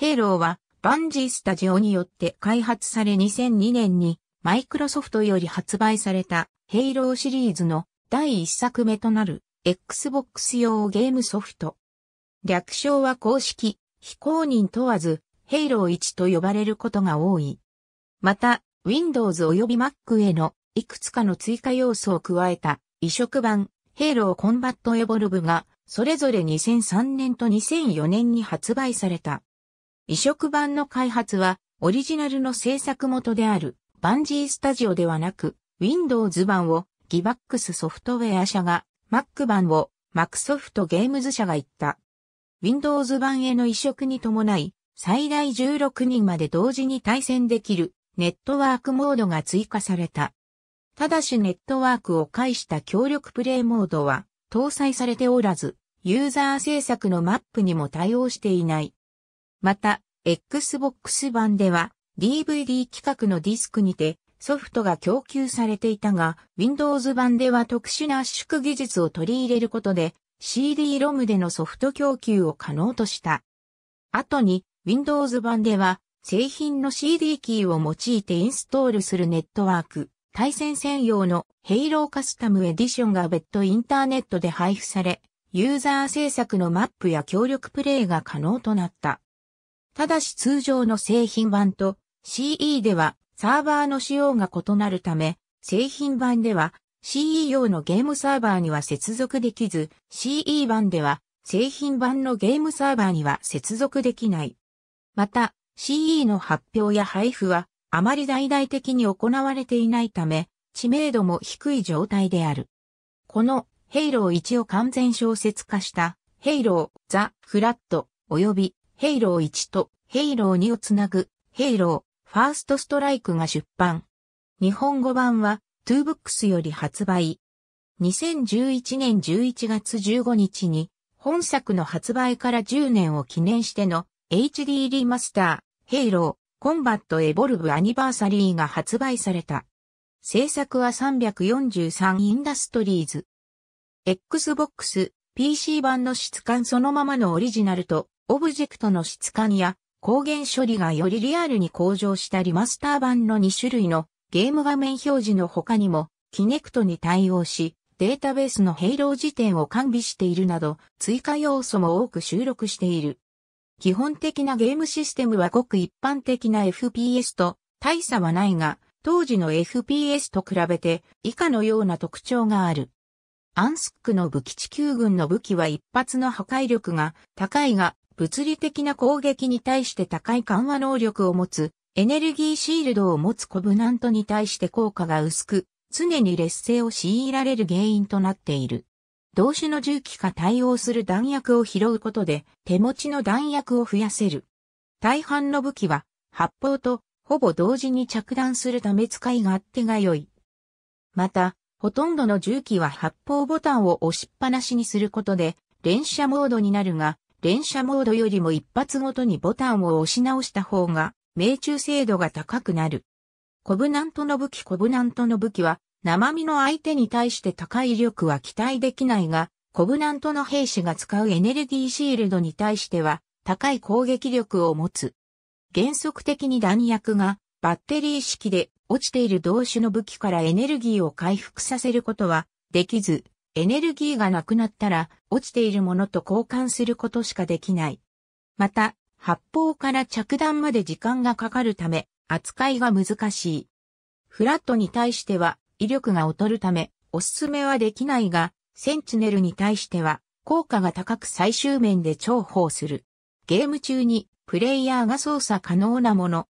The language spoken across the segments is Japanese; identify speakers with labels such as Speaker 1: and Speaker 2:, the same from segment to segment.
Speaker 1: ヘイローはバンジースタジオによって開発され2002年にマイクロソフトより発売されたヘイローシリーズの第1作目となる Xbox 用ゲームソフト。略称は公式、非公認問わず、ヘイロー1と呼ばれることが多い。また、Windows 及び Mac へのいくつかの追加要素を加えた移植版ヘイローコンバットエボルブがそれぞれ2003年と2004年に発売された。移植版の開発は、オリジナルの制作元である、バンジースタジオではなく、Windows 版をギバックスソフトウェア社が、Mac 版を Macsoft ゲームズ社が言った。Windows 版への移植に伴い、最大16人まで同時に対戦できるネットワークモードが追加された。ただしネットワークを介した協力プレイモードは搭載されておらず、ユーザー制作のマップにも対応していない。また、Xbox 版では DVD 規格のディスクにてソフトが供給されていたが、Windows 版では特殊な圧縮技術を取り入れることで CD-ROM でのソフト供給を可能とした。後に Windows 版では製品の CD キーを用いてインストールするネットワーク、対戦専用のヘイローカスタムエディションが別途インターネットで配布され、ユーザー制作のマップや協力プレイが可能となった。ただし通常の製品版と CE ではサーバーの仕様が異なるため、製品版では CE 用のゲームサーバーには接続できず、CE 版では製品版のゲームサーバーには接続できない。また、CE の発表や配布はあまり大々的に行われていないため、知名度も低い状態である。このヘイロー1を完全小説化したヘイローザ・フラット及びヘイロー1とヘイロー2をつなぐヘイローファーストストライクが出版。日本語版は2ーブックスより発売。2011年11月15日に本作の発売から10年を記念しての HD リマスターヘイローコンバットエボルブアニバーサリーが発売された。制作は343インダストリーズ。Xbox、PC 版の質感そのままのオリジナルとオブジェクトの質感や光源処理がよりリアルに向上したリマスター版の2種類のゲーム画面表示の他にも、キネクトに対応し、データベースのヘイロー辞典を完備しているなど、追加要素も多く収録している。基本的なゲームシステムはごく一般的な FPS と大差はないが、当時の FPS と比べて以下のような特徴がある。アンスックの武器地球軍の武器は一発の破壊力が高いが、物理的な攻撃に対して高い緩和能力を持つ、エネルギーシールドを持つコブナントに対して効果が薄く、常に劣勢を強いられる原因となっている。同種の銃器か対応する弾薬を拾うことで、手持ちの弾薬を増やせる。大半の武器は、発砲とほぼ同時に着弾するため使い勝手が良い。また、ほとんどの銃器は発砲ボタンを押しっぱなしにすることで、連射モードになるが、連射モードよりも一発ごとにボタンを押し直した方が、命中精度が高くなる。コブナントの武器コブナントの武器は、生身の相手に対して高い威力は期待できないが、コブナントの兵士が使うエネルギーシールドに対しては、高い攻撃力を持つ。原則的に弾薬が、バッテリー式で落ちている同種の武器からエネルギーを回復させることはできず、エネルギーがなくなったら落ちているものと交換することしかできない。また、発砲から着弾まで時間がかかるため、扱いが難しい。フラットに対しては威力が劣るため、おすすめはできないが、センチネルに対しては、効果が高く最終面で重宝する。ゲーム中に、プレイヤーが操作可能なもの。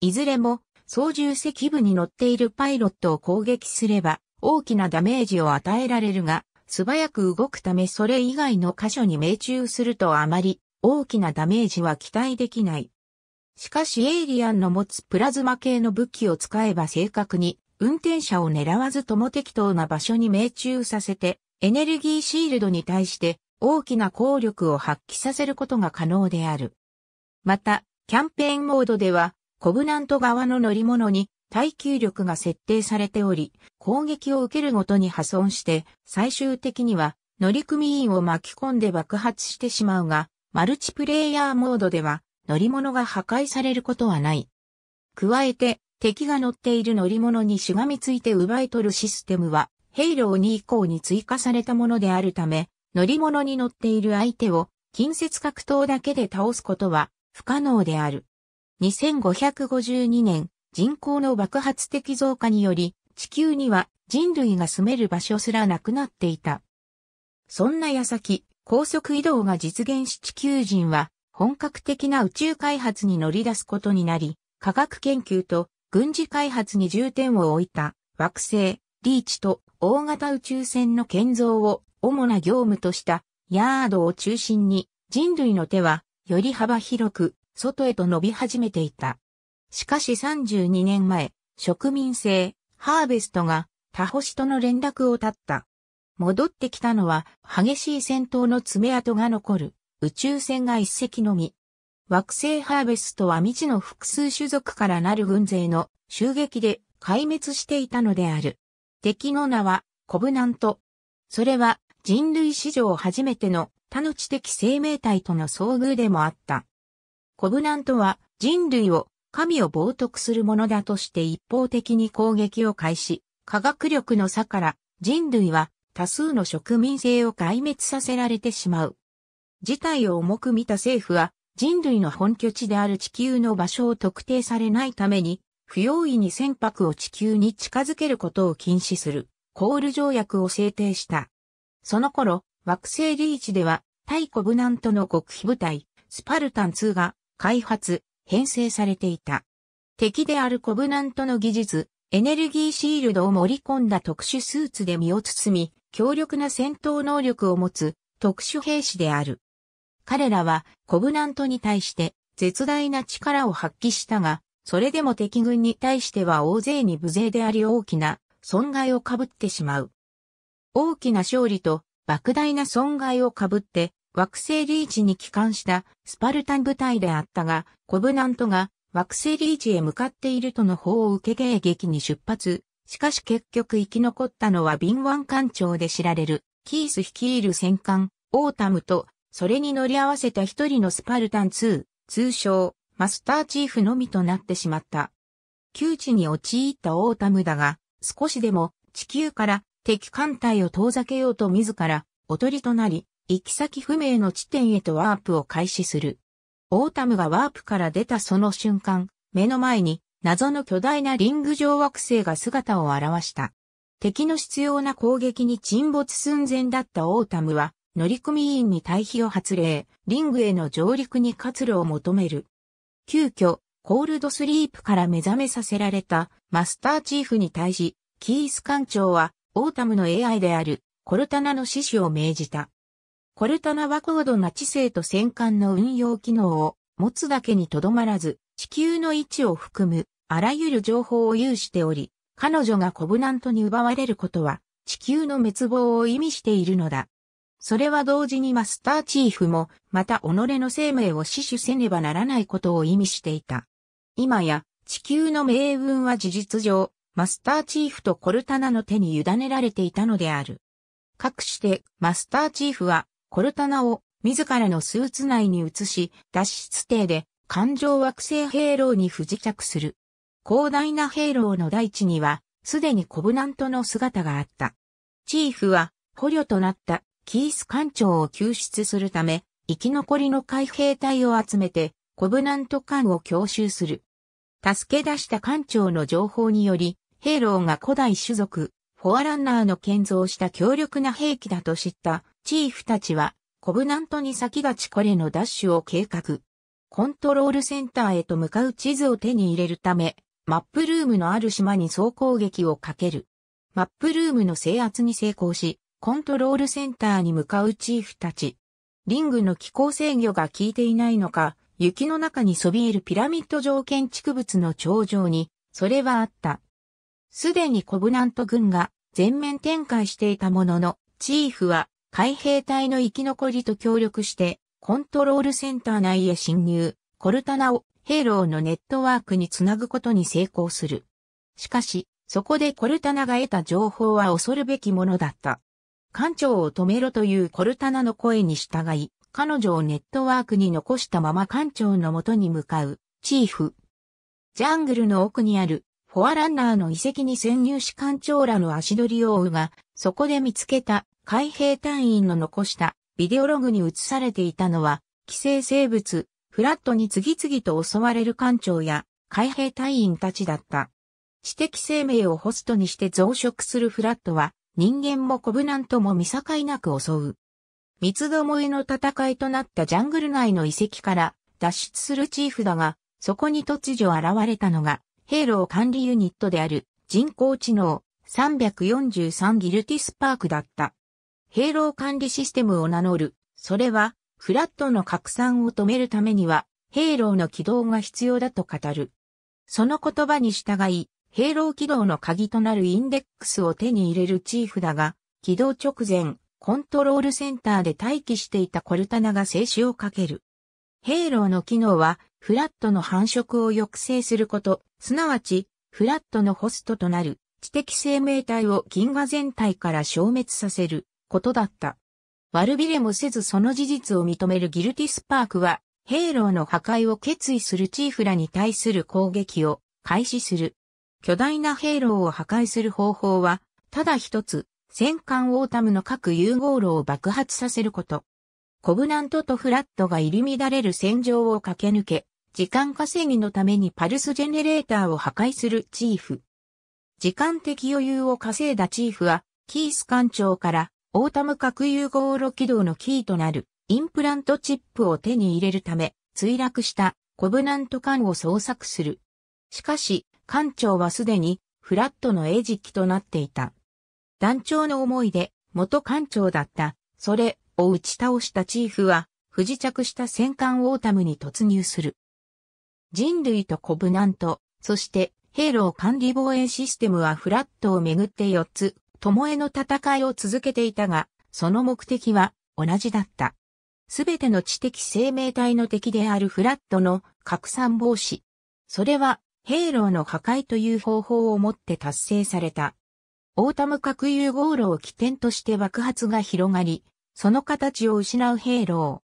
Speaker 1: いずれも、操縦席部に乗っているパイロットを攻撃すれば、大きなダメージを与えられるが、素早く動くためそれ以外の箇所に命中するとあまり大きなダメージは期待できない。しかしエイリアンの持つプラズマ系の武器を使えば正確に運転者を狙わずとも適当な場所に命中させてエネルギーシールドに対して大きな効力を発揮させることが可能である。また、キャンペーンモードでは、コブナント側の乗り物に耐久力が設定されており、攻撃を受けるごとに破損して、最終的には乗組員を巻き込んで爆発してしまうが、マルチプレイヤーモードでは乗り物が破壊されることはない。加えて、敵が乗っている乗り物にしがみついて奪い取るシステムは、ヘイロー2以降に追加されたものであるため、乗り物に乗っている相手を近接格闘だけで倒すことは不可能である。2552年人口の爆発的増加により、地球には人類が住める場所すらなくなっていた。そんな矢先、高速移動が実現し地球人は本格的な宇宙開発に乗り出すことになり、科学研究と軍事開発に重点を置いた惑星、リーチと大型宇宙船の建造を主な業務としたヤードを中心に人類の手はより幅広く外へと伸び始めていた。しかし32年前、植民性、ハーベストが他星との連絡を絶った。戻ってきたのは激しい戦闘の爪痕が残る宇宙船が一隻のみ。惑星ハーベストは未知の複数種族からなる軍勢の襲撃で壊滅していたのである。敵の名はコブナント。それは人類史上初めての他の知的生命体との遭遇でもあった。コブナントは人類を神を冒涜するものだとして一方的に攻撃を開始、科学力の差から人類は多数の植民性を壊滅させられてしまう。事態を重く見た政府は人類の本拠地である地球の場所を特定されないために不用意に船舶を地球に近づけることを禁止するコール条約を制定した。その頃、惑星リーチでは、太古ブナントの極秘部隊、スパルタン2が開発、編成されていた。敵であるコブナントの技術、エネルギーシールドを盛り込んだ特殊スーツで身を包み、強力な戦闘能力を持つ特殊兵士である。彼らはコブナントに対して絶大な力を発揮したが、それでも敵軍に対しては大勢に無勢であり大きな損害を被ってしまう。大きな勝利と莫大な損害を被って惑星リーチに帰還したスパルタン部隊であったが、コブナントが惑星リーチへ向かっているとの報を受け迎撃に出発。しかし結局生き残ったのは敏腕艦長で知られる、キース率いる戦艦、オータムと、それに乗り合わせた一人のスパルタン2、通称、マスターチーフのみとなってしまった。窮地に陥ったオータムだが、少しでも地球から敵艦隊を遠ざけようと自ら、おとりとなり、行き先不明の地点へとワープを開始する。オータムがワープから出たその瞬間、目の前に謎の巨大なリング状惑星が姿を現した。敵の必要な攻撃に沈没寸前だったオータムは、乗組員に退避を発令、リングへの上陸に活路を求める。急遽、コールドスリープから目覚めさせられたマスターチーフに対し、キース艦長は、オータムの AI であるコルタナの死守を命じた。コルタナは高度な知性と戦艦の運用機能を持つだけにとどまらず、地球の位置を含むあらゆる情報を有しており、彼女がコブナントに奪われることは地球の滅亡を意味しているのだ。それは同時にマスターチーフも、また己の生命を死守せねばならないことを意味していた。今や、地球の命運は事実上、マスターチーフとコルタナの手に委ねられていたのである。かくして、マスターチーフは、コルタナを自らのスーツ内に移し、脱出艇で環状惑星兵糧に不時着する。広大な兵糧の大地には、すでにコブナントの姿があった。チーフは、捕虜となったキース艦長を救出するため、生き残りの海兵隊を集めて、コブナント艦を強襲する。助け出した艦長の情報により、兵糧が古代種族、フォアランナーの建造した強力な兵器だと知ったチーフたちは、コブナントに先がちこれのダッシュを計画。コントロールセンターへと向かう地図を手に入れるため、マップルームのある島に総攻撃をかける。マップルームの制圧に成功し、コントロールセンターに向かうチーフたち。リングの気候制御が効いていないのか、雪の中にそびえるピラミッド条件築物の頂上に、それはあった。すでにコブナント軍が全面展開していたものの、チーフは海兵隊の生き残りと協力して、コントロールセンター内へ侵入、コルタナをヘイローのネットワークにつなぐことに成功する。しかし、そこでコルタナが得た情報は恐るべきものだった。艦長を止めろというコルタナの声に従い、彼女をネットワークに残したまま艦長のもとに向かう、チーフ。ジャングルの奥にある、フォアランナーの遺跡に潜入し艦長らの足取りを追うが、そこで見つけた海兵隊員の残したビデオログに映されていたのは、寄生生物、フラットに次々と襲われる艦長や海兵隊員たちだった。知的生命をホストにして増殖するフラットは、人間もコブナントも見境なく襲う。三つどもえの戦いとなったジャングル内の遺跡から脱出するチーフだが、そこに突如現れたのが、兵糧管理ユニットである人工知能、343ギルティスパークだった。兵糧管理システムを名乗る。それは、フラットの拡散を止めるためには、兵糧の起動が必要だと語る。その言葉に従い、兵糧起動の鍵となるインデックスを手に入れるチーフだが、起動直前、コントロールセンターで待機していたコルタナが静止をかける。兵糧の機能は、フラットの繁殖を抑制すること、すなわち、フラットのホストとなる知的生命体を銀河全体から消滅させることだった。悪びれもせずその事実を認めるギルティスパークは、ヘイローの破壊を決意するチーフらに対する攻撃を開始する。巨大なヘイローを破壊する方法は、ただ一つ、戦艦オータムの各融合炉を爆発させること。コブナントとフラットが入り乱れる戦場を駆け抜け、時間稼ぎのためにパルスジェネレーターを破壊するチーフ。時間的余裕を稼いだチーフは、キース艦長から、オータム核融合炉軌道のキーとなる、インプラントチップを手に入れるため、墜落したコブナント艦を捜索する。しかし、艦長はすでに、フラットの餌食となっていた。団長の思いで、元艦長だった、それを打ち倒したチーフは、不時着した戦艦オータムに突入する。人類とコブナント、そして兵糧管理防衛システムはフラットをめぐって4つ、巴の戦いを続けていたが、その目的は同じだった。すべての知的生命体の敵であるフラットの拡散防止。それは、兵糧の破壊という方法をもって達成された。オータム核融合炉を起点として爆発が広がり、その形を失う兵糧。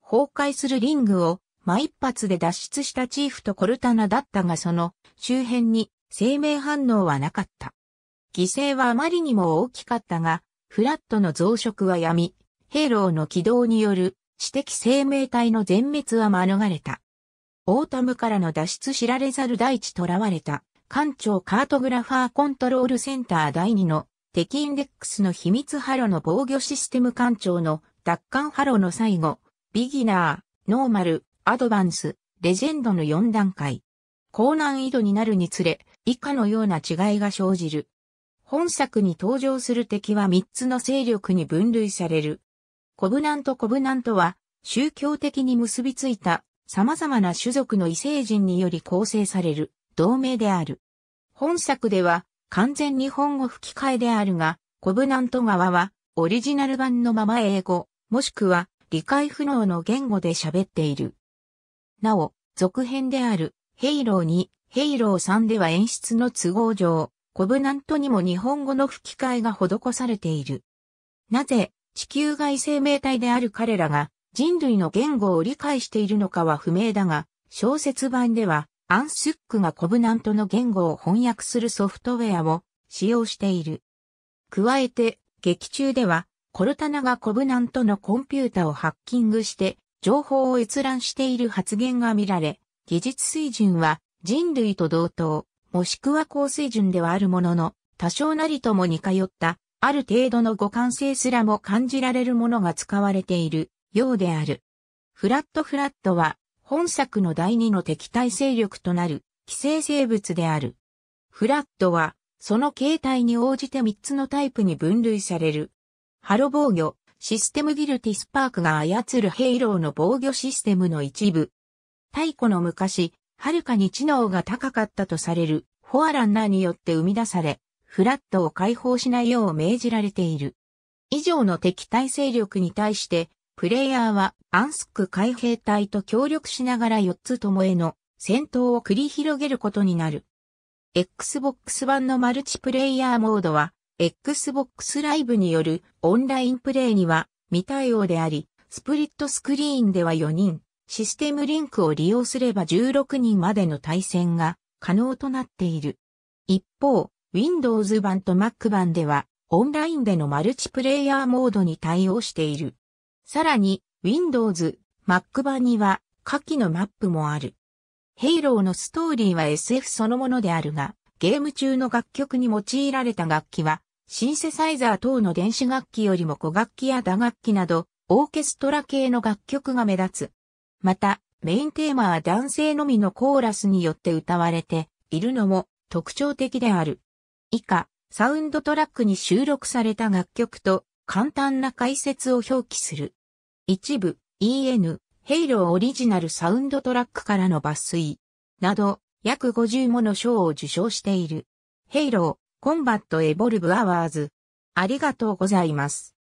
Speaker 1: 崩壊するリングを毎一発で脱出したチーフとコルタナだったがその周辺に生命反応はなかった。犠牲はあまりにも大きかったが、フラットの増殖はやみ、ヘイローの軌道による知的生命体の全滅は免れた。オータムからの脱出知られざる大地囚われた、艦長カートグラファーコントロールセンター第2の敵インデックスの秘密ハロの防御システム艦長の奪還ハロの最後、ビギナー、ノーマル、アドバンス、レジェンドの4段階。高難易度になるにつれ、以下のような違いが生じる。本作に登場する敵は3つの勢力に分類される。コブナント・コブナントは、宗教的に結びついた様々な種族の異星人により構成される同盟である。本作では完全日本語吹き替えであるが、コブナント側はオリジナル版のまま英語、もしくは理解不能の言語で喋っている。なお、続編である、ヘイロー2、ヘイロー3では演出の都合上、コブナントにも日本語の吹き替えが施されている。なぜ、地球外生命体である彼らが人類の言語を理解しているのかは不明だが、小説版では、アンスックがコブナントの言語を翻訳するソフトウェアを使用している。加えて、劇中では、コルタナがコブナントのコンピュータをハッキングして、情報を閲覧している発言が見られ、技術水準は人類と同等、もしくは高水準ではあるものの、多少なりとも似通った、ある程度の互換性すらも感じられるものが使われているようである。フラットフラットは、本作の第二の敵対勢力となる、寄生生物である。フラットは、その形態に応じて3つのタイプに分類される。ハロ防御、システムギルティスパークが操るヘイローの防御システムの一部。太古の昔、はるかに知能が高かったとされるフォアランナーによって生み出され、フラットを解放しないよう命じられている。以上の敵対勢力に対して、プレイヤーはアンスク海兵隊と協力しながら4つともへの戦闘を繰り広げることになる。Xbox 版のマルチプレイヤーモードは Xbox Live によるオンラインプレイには未対応であり、スプリットスクリーンでは4人、システムリンクを利用すれば16人までの対戦が可能となっている。一方、Windows 版と Mac 版では、オンラインでのマルチプレイヤーモードに対応している。さらに、Windows、Mac 版には、下記のマップもある。Halo のストーリーは SF そのものであるが、ゲーム中の楽曲に用いられた楽器は、シンセサイザー等の電子楽器よりも小楽器や打楽器など、オーケストラ系の楽曲が目立つ。また、メインテーマは男性のみのコーラスによって歌われているのも特徴的である。以下、サウンドトラックに収録された楽曲と簡単な解説を表記する。一部、EN、ヘイローオリジナルサウンドトラックからの抜粋など、約50もの賞を受賞している。ヘイロー、コンバットエボルブアワーズ。ありがとうございます。